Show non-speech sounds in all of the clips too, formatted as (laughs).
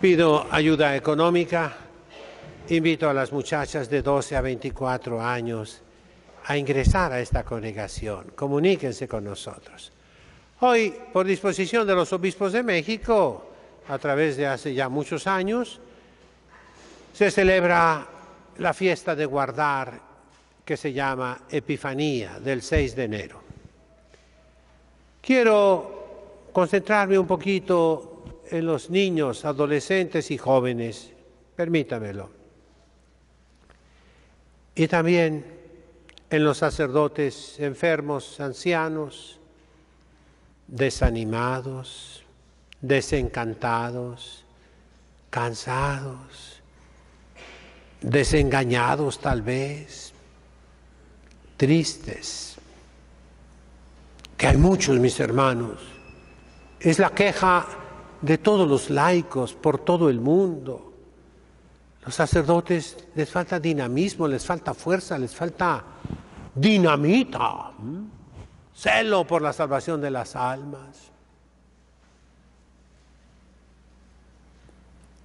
Pido ayuda económica. Invito a las muchachas de 12 a 24 años a ingresar a esta congregación. Comuníquense con nosotros. Hoy, por disposición de los obispos de México, a través de hace ya muchos años, se celebra la fiesta de guardar que se llama Epifanía del 6 de enero. Quiero concentrarme un poquito en los niños, adolescentes y jóvenes. Permítamelo. Y también en los sacerdotes enfermos, ancianos, desanimados, desencantados, cansados, desengañados tal vez, tristes, que hay muchos mis hermanos. Es la queja de todos los laicos por todo el mundo. Los sacerdotes les falta dinamismo, les falta fuerza, les falta dinamita, celo por la salvación de las almas.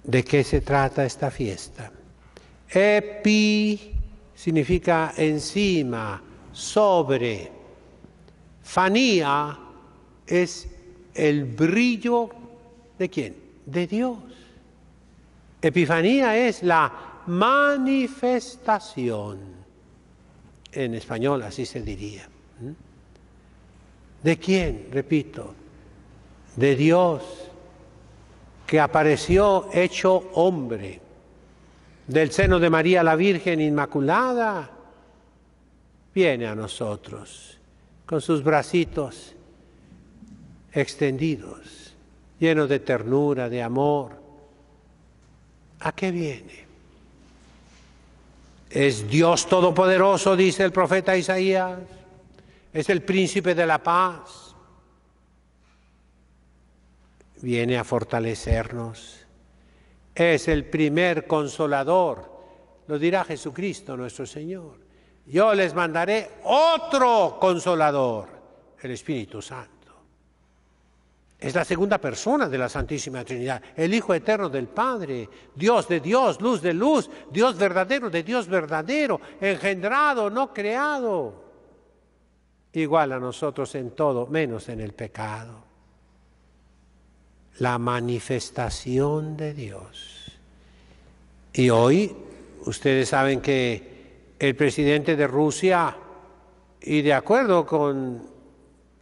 ¿De qué se trata esta fiesta? Epi significa encima, sobre. Fanía es el brillo ¿De quién? De Dios. Epifanía es la manifestación. En español así se diría. ¿De quién? Repito, de Dios que apareció hecho hombre, del seno de María la Virgen Inmaculada, viene a nosotros con sus bracitos extendidos Lleno de ternura, de amor. ¿A qué viene? Es Dios Todopoderoso, dice el profeta Isaías. Es el príncipe de la paz. Viene a fortalecernos. Es el primer consolador. Lo dirá Jesucristo nuestro Señor. Yo les mandaré otro consolador, el Espíritu Santo es la segunda persona de la Santísima Trinidad, el Hijo Eterno del Padre, Dios de Dios, luz de luz, Dios verdadero de Dios verdadero, engendrado, no creado, igual a nosotros en todo, menos en el pecado. La manifestación de Dios. Y hoy ustedes saben que el presidente de Rusia, y de acuerdo con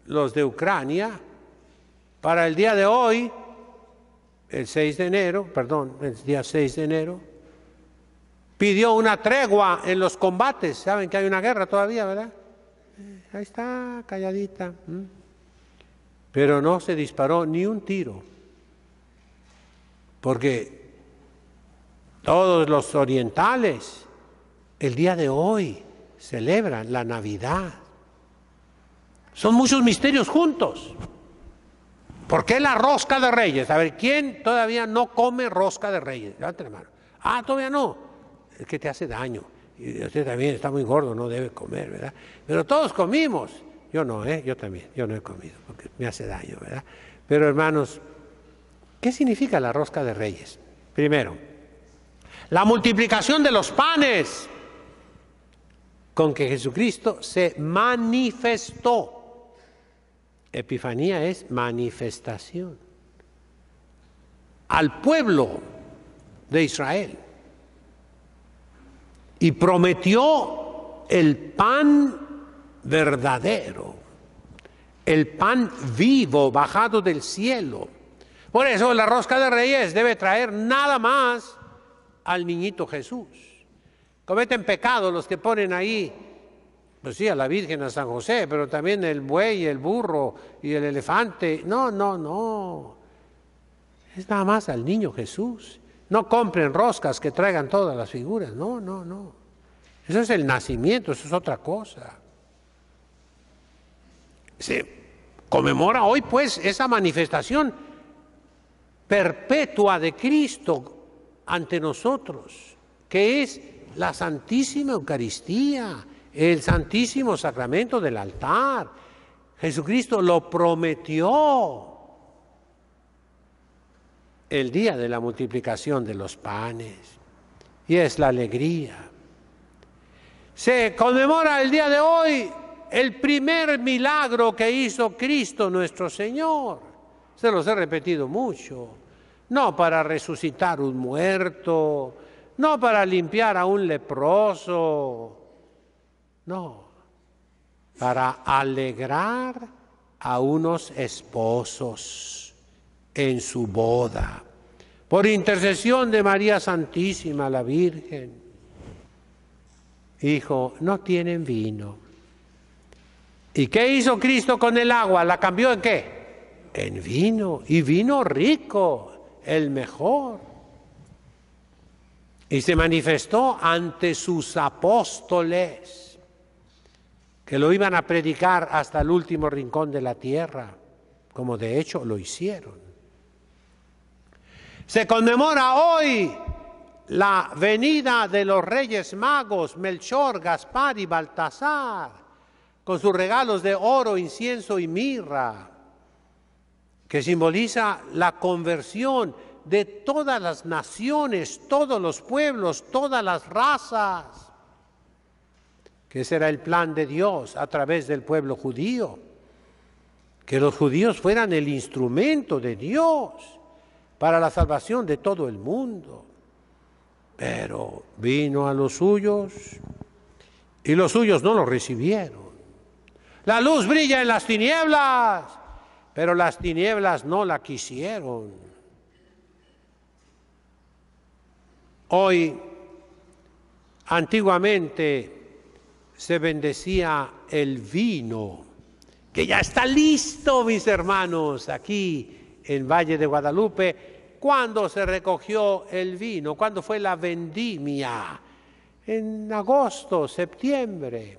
los de Ucrania, para el día de hoy, el 6 de enero, perdón, el día 6 de enero, pidió una tregua en los combates. Saben que hay una guerra todavía, ¿verdad? Ahí está, calladita. Pero no se disparó ni un tiro, porque todos los orientales el día de hoy celebran la Navidad. Son muchos misterios juntos. ¿Por qué la rosca de reyes? A ver, ¿quién todavía no come rosca de reyes? Levante la Ah, todavía no. Es que te hace daño. Y usted también está muy gordo, no debe comer, ¿verdad? Pero todos comimos. Yo no, ¿eh? Yo también. Yo no he comido porque me hace daño, ¿verdad? Pero hermanos, ¿qué significa la rosca de reyes? Primero, la multiplicación de los panes con que Jesucristo se manifestó. Epifanía es manifestación al pueblo de Israel. Y prometió el pan verdadero, el pan vivo bajado del cielo. Por eso la rosca de reyes debe traer nada más al niñito Jesús. Cometen pecado los que ponen ahí pues sí, a la Virgen, a San José, pero también el buey, el burro y el elefante. No, no, no. Es nada más al niño Jesús. No compren roscas que traigan todas las figuras. No, no, no. Eso es el nacimiento, eso es otra cosa. Se conmemora hoy pues esa manifestación perpetua de Cristo ante nosotros, que es la Santísima Eucaristía, el santísimo sacramento del altar. Jesucristo lo prometió el día de la multiplicación de los panes. Y es la alegría. Se conmemora el día de hoy el primer milagro que hizo Cristo nuestro Señor. Se los he repetido mucho. No para resucitar un muerto, no para limpiar a un leproso, no, para alegrar a unos esposos en su boda, por intercesión de María Santísima, la Virgen. Dijo, no tienen vino. ¿Y qué hizo Cristo con el agua? ¿La cambió en qué? En vino, y vino rico, el mejor. Y se manifestó ante sus apóstoles que lo iban a predicar hasta el último rincón de la tierra, como de hecho lo hicieron. Se conmemora hoy la venida de los reyes magos Melchor, Gaspar y Baltasar, con sus regalos de oro, incienso y mirra, que simboliza la conversión de todas las naciones, todos los pueblos, todas las razas que ese era el plan de Dios a través del pueblo judío, que los judíos fueran el instrumento de Dios para la salvación de todo el mundo. Pero vino a los suyos y los suyos no lo recibieron. La luz brilla en las tinieblas, pero las tinieblas no la quisieron. Hoy, antiguamente, se bendecía el vino, que ya está listo, mis hermanos, aquí en Valle de Guadalupe. ¿Cuándo se recogió el vino? ¿Cuándo fue la vendimia? En agosto, septiembre.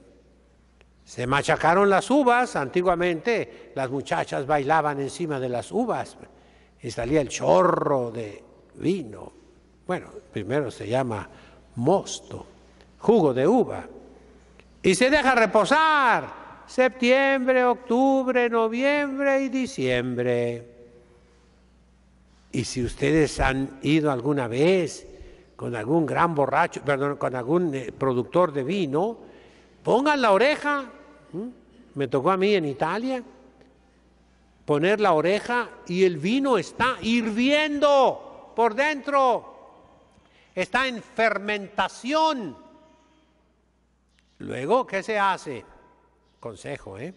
Se machacaron las uvas, antiguamente las muchachas bailaban encima de las uvas y salía el chorro de vino. Bueno, primero se llama mosto, jugo de uva y se deja reposar septiembre, octubre, noviembre y diciembre. Y si ustedes han ido alguna vez con algún gran borracho, perdón, con algún eh, productor de vino, pongan la oreja. ¿Mm? Me tocó a mí en Italia poner la oreja y el vino está hirviendo por dentro. Está en fermentación Luego, ¿qué se hace? Consejo, ¿eh?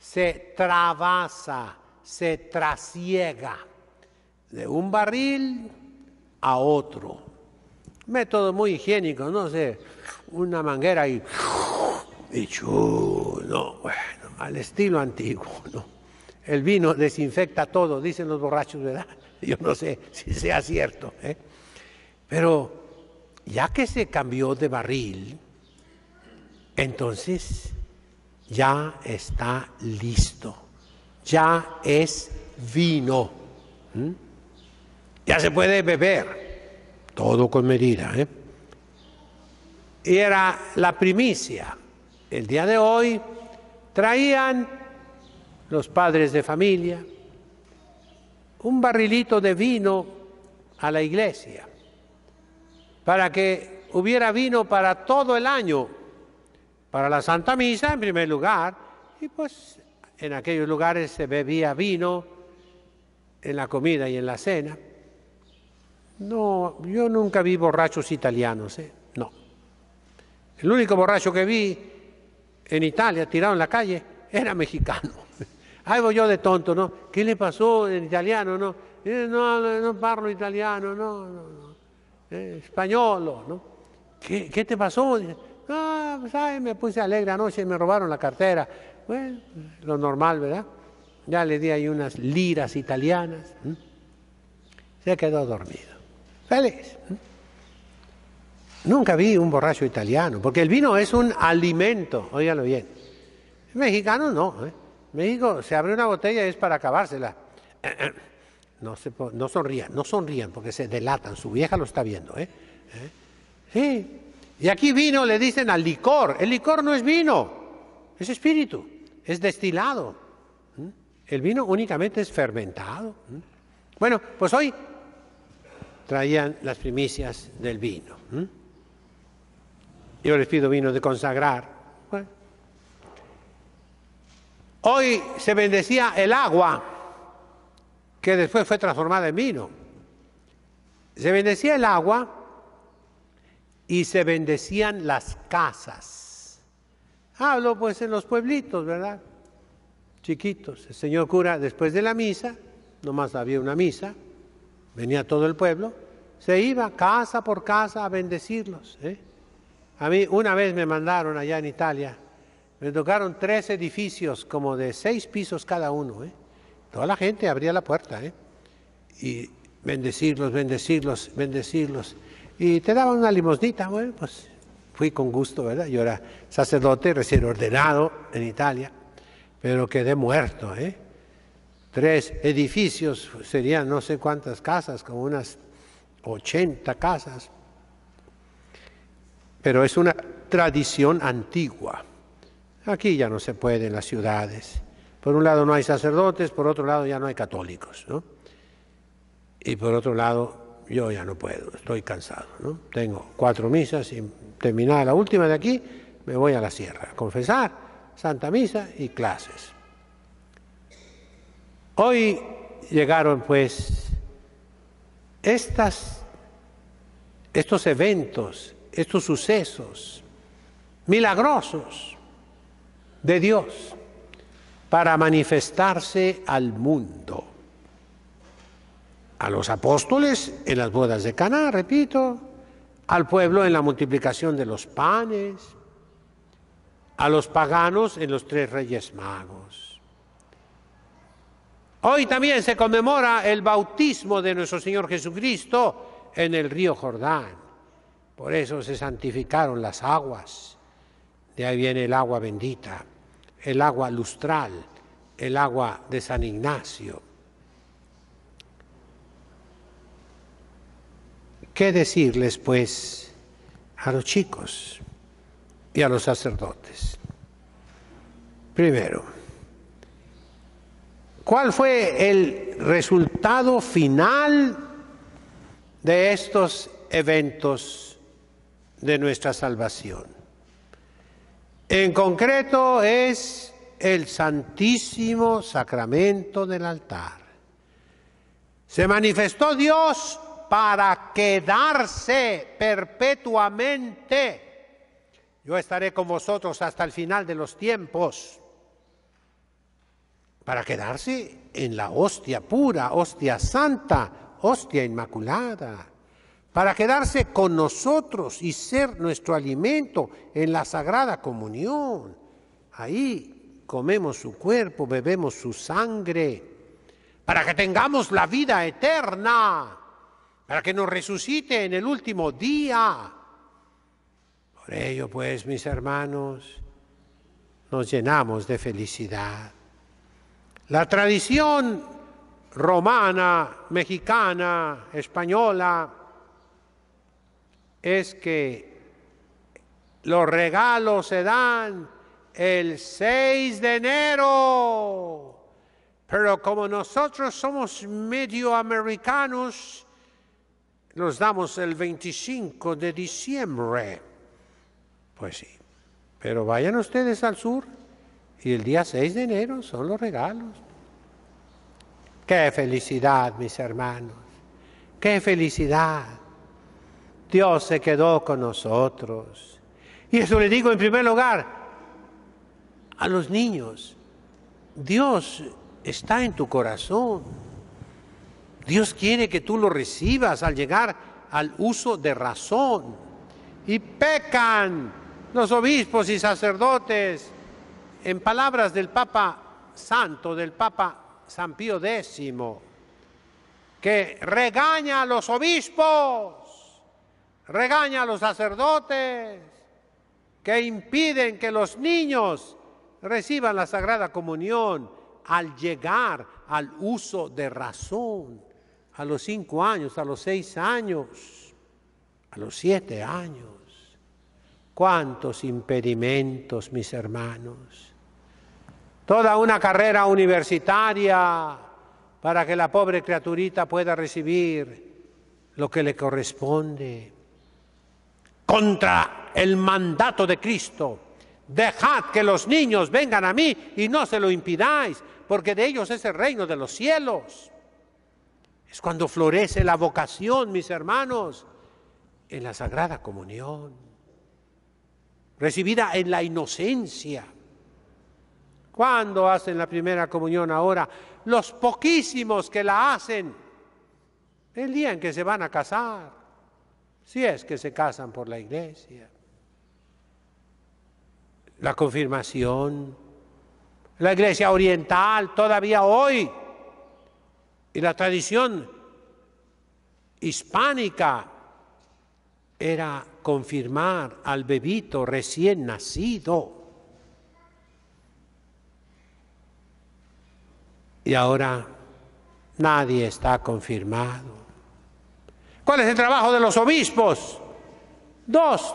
Se trabasa, se trasiega de un barril a otro. Método muy higiénico, no sé, una manguera y, y no, bueno, al estilo antiguo, ¿no? El vino desinfecta todo, dicen los borrachos, ¿verdad? (laughs) Yo no sé si sea cierto. ¿eh? Pero ya que se cambió de barril, entonces ya está listo, ya es vino, ¿Mm? ya se puede beber, todo con medida. ¿eh? Y era la primicia. El día de hoy traían los padres de familia un barrilito de vino a la iglesia para que hubiera vino para todo el año para la Santa Misa en primer lugar, y pues en aquellos lugares se bebía vino en la comida y en la cena. No, yo nunca vi borrachos italianos, ¿eh? no. El único borracho que vi en Italia tirado en la calle era mexicano. Algo (laughs) yo de tonto, ¿no? ¿Qué le pasó en italiano, no? Eh, no, no parlo italiano, no, no, no. Eh, ¿no? ¿Qué, ¿Qué, te pasó? Ah, Ah, pues, me puse alegre anoche, me robaron la cartera. Bueno, lo normal, ¿verdad? Ya le di ahí unas liras italianas. Se quedó dormido. Feliz. Nunca vi un borracho italiano, porque el vino es un alimento, óigalo bien. mexicano no. ¿eh? México se abre una botella y es para acabársela. (clears throat) No, se, no sonrían, no sonrían porque se delatan, su vieja lo está viendo. ¿Eh? ¿Eh? Sí, y aquí vino le dicen al licor. El licor no es vino, es espíritu, es destilado. El vino únicamente es fermentado. Bueno, pues hoy traían las primicias del vino. Yo les pido vino de consagrar. Hoy se bendecía el agua, que después fue transformada en vino. Se bendecía el agua y se bendecían las casas. Hablo pues en los pueblitos, ¿verdad? Chiquitos. El señor cura, después de la misa, nomás había una misa, venía todo el pueblo, se iba casa por casa a bendecirlos. ¿eh? A mí una vez me mandaron allá en Italia, me tocaron tres edificios como de seis pisos cada uno. ¿eh? Toda la gente abría la puerta ¿eh? y bendecirlos, bendecirlos, bendecirlos y te daban una limosnita, bueno, pues fui con gusto, ¿verdad? Yo era sacerdote recién ordenado en Italia, pero quedé muerto, ¿eh? Tres edificios, pues, serían no sé cuántas casas, como unas 80 casas, pero es una tradición antigua. Aquí ya no se puede en las ciudades. Por un lado no hay sacerdotes, por otro lado ya no hay católicos, ¿no? Y por otro lado yo ya no puedo, estoy cansado. ¿no? Tengo cuatro misas y terminada la última de aquí, me voy a la sierra confesar, Santa Misa y clases. Hoy llegaron pues estas, estos eventos, estos sucesos milagrosos de Dios para manifestarse al mundo a los apóstoles en las bodas de Caná, repito, al pueblo en la multiplicación de los panes, a los paganos en los tres reyes magos. Hoy también se conmemora el bautismo de nuestro Señor Jesucristo en el río Jordán. Por eso se santificaron las aguas. De ahí viene el agua bendita, el agua lustral, el agua de San Ignacio. ¿Qué decirles, pues, a los chicos y a los sacerdotes? Primero, ¿cuál fue el resultado final de estos eventos de nuestra salvación? En concreto es el santísimo sacramento del altar. Se manifestó Dios para quedarse perpetuamente. Yo estaré con vosotros hasta el final de los tiempos. Para quedarse en la hostia pura, hostia santa, hostia inmaculada. Para quedarse con nosotros y ser nuestro alimento en la sagrada comunión. Ahí comemos su cuerpo, bebemos su sangre. Para que tengamos la vida eterna para que nos resucite en el último día. Por ello, pues, mis hermanos, nos llenamos de felicidad. La tradición romana, mexicana, española, es que los regalos se dan el 6 de enero. Pero como nosotros somos medio americanos, nos damos el 25 de diciembre. Pues sí, pero vayan ustedes al sur y el día 6 de enero son los regalos. Qué felicidad, mis hermanos. Qué felicidad. Dios se quedó con nosotros. Y eso le digo en primer lugar a los niños. Dios está en tu corazón. Dios quiere que tú lo recibas al llegar al uso de razón. Y pecan los obispos y sacerdotes. En palabras del Papa Santo, del Papa San Pío X, que regaña a los obispos, regaña a los sacerdotes, que impiden que los niños reciban la Sagrada Comunión al llegar al uso de razón a los cinco años, a los seis años, a los siete años. Cuántos impedimentos, mis hermanos. Toda una carrera universitaria para que la pobre criaturita pueda recibir lo que le corresponde. Contra el mandato de Cristo. Dejad que los niños vengan a mí y no se lo impidáis, porque de ellos es el reino de los cielos. Es cuando florece la vocación, mis hermanos, en la Sagrada Comunión, recibida en la inocencia. ¿Cuándo hacen la primera comunión ahora? Los poquísimos que la hacen, el día en que se van a casar, si es que se casan por la iglesia. La confirmación, la iglesia oriental todavía hoy y la tradición hispánica era confirmar al bebito recién nacido. Y ahora nadie está confirmado. ¿Cuál es el trabajo de los obispos? Dos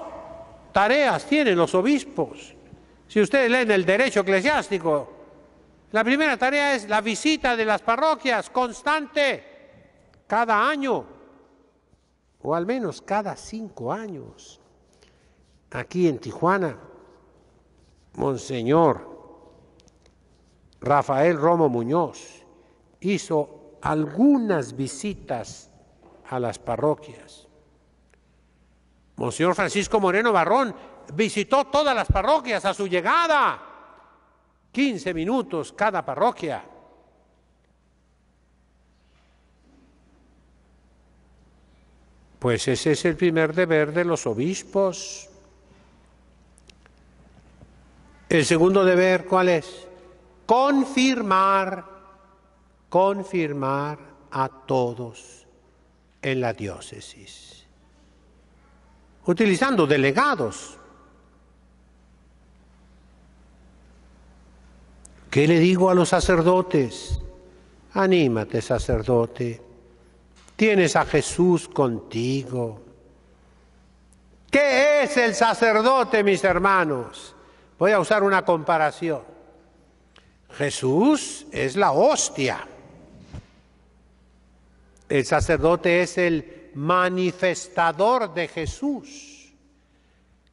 tareas tienen los obispos. Si ustedes leen el derecho eclesiástico, la primera tarea es la visita de las parroquias constante, cada año, o al menos cada cinco años. Aquí en Tijuana, Monseñor Rafael Romo Muñoz hizo algunas visitas a las parroquias. Monseñor Francisco Moreno Barrón visitó todas las parroquias a su llegada 15 minutos cada parroquia. Pues ese es el primer deber de los obispos. El segundo deber, ¿cuál es? Confirmar, confirmar a todos en la diócesis, utilizando delegados, ¿Qué le digo a los sacerdotes? Anímate, sacerdote. Tienes a Jesús contigo. ¿Qué es el sacerdote, mis hermanos? Voy a usar una comparación. Jesús es la hostia. El sacerdote es el manifestador de Jesús.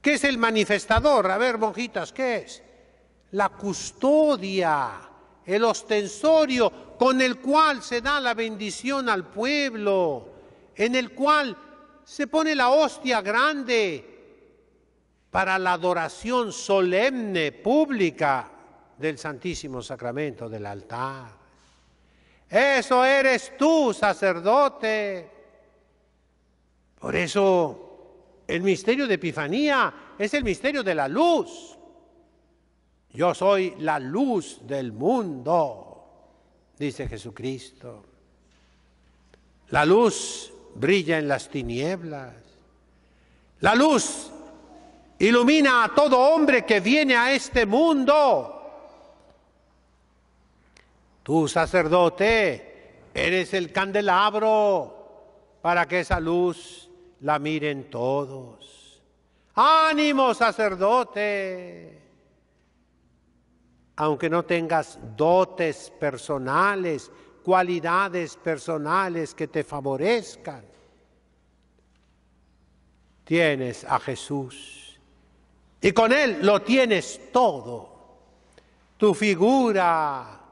¿Qué es el manifestador? A ver, monjitas, ¿qué es? la custodia, el ostensorio con el cual se da la bendición al pueblo, en el cual se pone la hostia grande para la adoración solemne, pública del Santísimo Sacramento del altar. Eso eres tú, sacerdote. Por eso el misterio de Epifanía es el misterio de la luz. Yo soy la luz del mundo, dice Jesucristo. La luz brilla en las tinieblas. La luz ilumina a todo hombre que viene a este mundo. Tú, sacerdote, eres el candelabro para que esa luz la miren todos. Ánimo, sacerdote aunque no tengas dotes personales, cualidades personales que te favorezcan. Tienes a Jesús y con Él lo tienes todo. Tu figura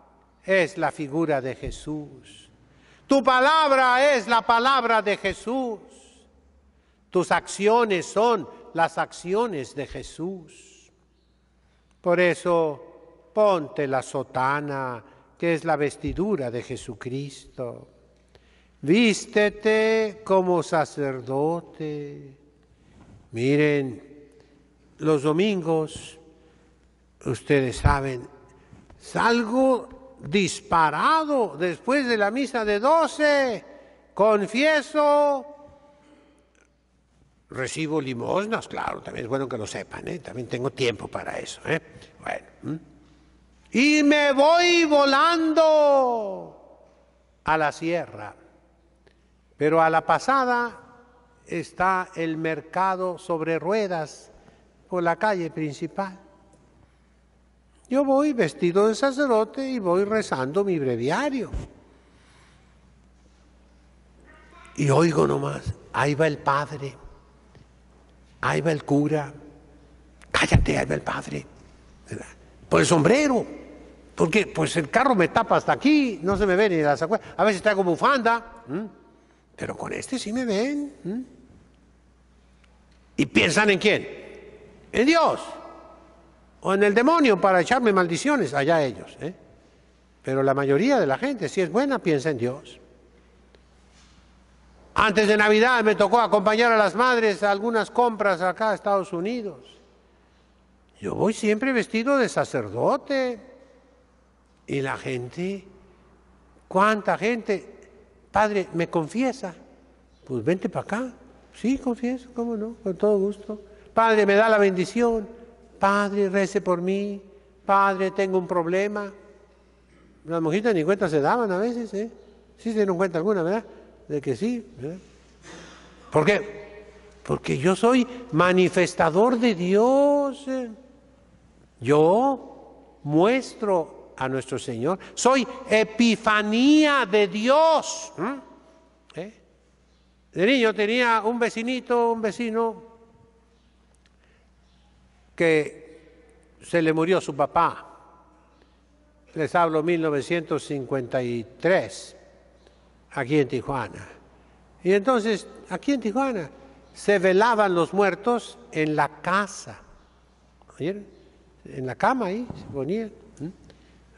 es la figura de Jesús. Tu palabra es la palabra de Jesús. Tus acciones son las acciones de Jesús. Por eso ponte la sotana, que es la vestidura de Jesucristo. Vístete como sacerdote. Miren, los domingos, ustedes saben, salgo disparado después de la misa de doce, confieso, recibo limosnas, claro, también es bueno que lo sepan, ¿eh? también tengo tiempo para eso. ¿eh? Bueno y me voy volando a la sierra. Pero a la pasada está el mercado sobre ruedas por la calle principal. Yo voy vestido de sacerdote y voy rezando mi breviario. Y oigo nomás, ahí va el padre, ahí va el cura, cállate, ahí va el padre, por el sombrero. Porque, Pues el carro me tapa hasta aquí, no se me ve ni las acuerdas. A veces traigo bufanda, pero con este sí me ven. ¿Y piensan en quién? En Dios o en el demonio para echarme maldiciones, allá ellos. ¿eh? Pero la mayoría de la gente, si es buena, piensa en Dios. Antes de Navidad me tocó acompañar a las madres a algunas compras acá a Estados Unidos. Yo voy siempre vestido de sacerdote y la gente, ¿cuánta gente? Padre, ¿me confiesa? Pues vente para acá. Sí, confieso, cómo no, con todo gusto. Padre, me da la bendición. Padre, rece por mí. Padre, tengo un problema. Las mojitas ni cuenta se daban a veces, ¿eh? Sí se dieron cuenta alguna, ¿verdad? De que sí, ¿Por qué? Porque yo soy manifestador de Dios. ¿eh? Yo muestro a nuestro Señor. Soy epifanía de Dios. ¿Eh? De niño tenía un vecinito, un vecino, que se le murió su papá. Les hablo 1953, aquí en Tijuana. Y entonces, aquí en Tijuana, se velaban los muertos en la casa. En la cama ahí se ponían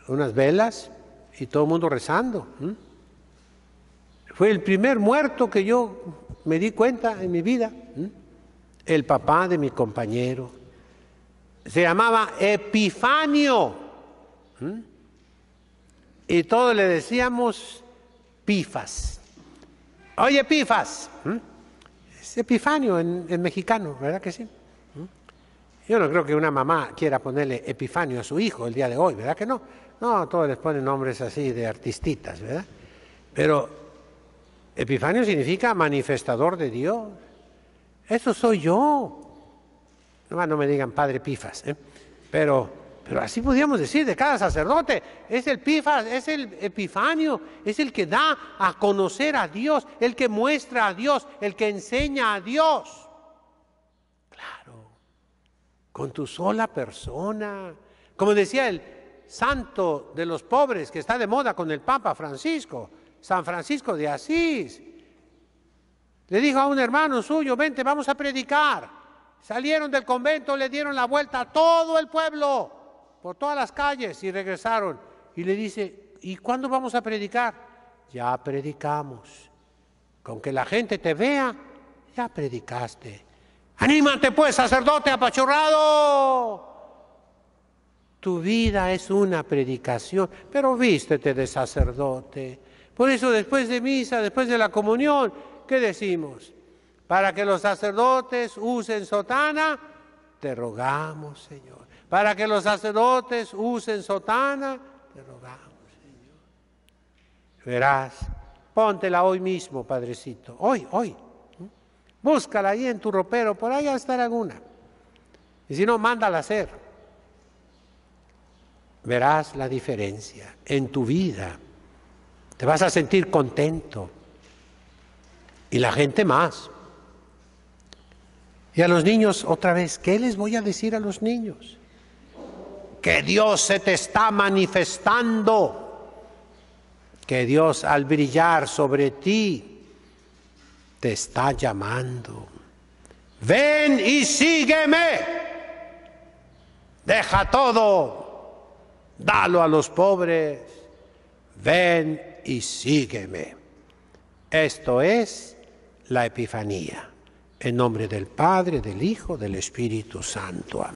unas velas y todo el mundo rezando. Fue el primer muerto que yo me di cuenta en mi vida. El papá de mi compañero. Se llamaba Epifanio. Y todos le decíamos Pifas. Oye, Pifas. Es Epifanio en, mexicano, ¿verdad que sí? Yo no creo que una mamá quiera ponerle Epifanio a su hijo el día de hoy, ¿verdad que no? No, todos les ponen nombres así de artistitas, ¿verdad? Pero Epifanio significa manifestador de Dios. Eso soy yo. no me digan padre Pifas, ¿eh? pero, pero así podríamos decir de cada sacerdote. Es el Pifas, es el Epifanio, es el que da a conocer a Dios, el que muestra a Dios, el que enseña a Dios. Claro, con tu sola persona. Como decía el, santo de los pobres que está de moda con el Papa Francisco, San Francisco de Asís. Le dijo a un hermano suyo, vente, vamos a predicar. Salieron del convento, le dieron la vuelta a todo el pueblo, por todas las calles, y regresaron. Y le dice, ¿y cuándo vamos a predicar? Ya predicamos. Con que la gente te vea, ya predicaste. Anímate pues, sacerdote apachurrado. Tu vida es una predicación, pero vístete de sacerdote. Por eso después de misa, después de la comunión, ¿qué decimos? Para que los sacerdotes usen sotana, te rogamos, Señor. Para que los sacerdotes usen sotana, te rogamos, Señor. Verás, póntela hoy mismo, Padrecito. Hoy, hoy. Búscala ahí en tu ropero, por ahí va a estar alguna. Y si no, mándala a hacer verás la diferencia en tu vida. Te vas a sentir contento. Y la gente más. Y a los niños, otra vez, ¿qué les voy a decir a los niños? Que Dios se te está manifestando. Que Dios al brillar sobre ti te está llamando. Ven y sígueme. Deja todo dalo a los pobres, ven y sígueme. Esto es la Epifanía. En nombre del Padre, del Hijo, del Espíritu Santo. Amén.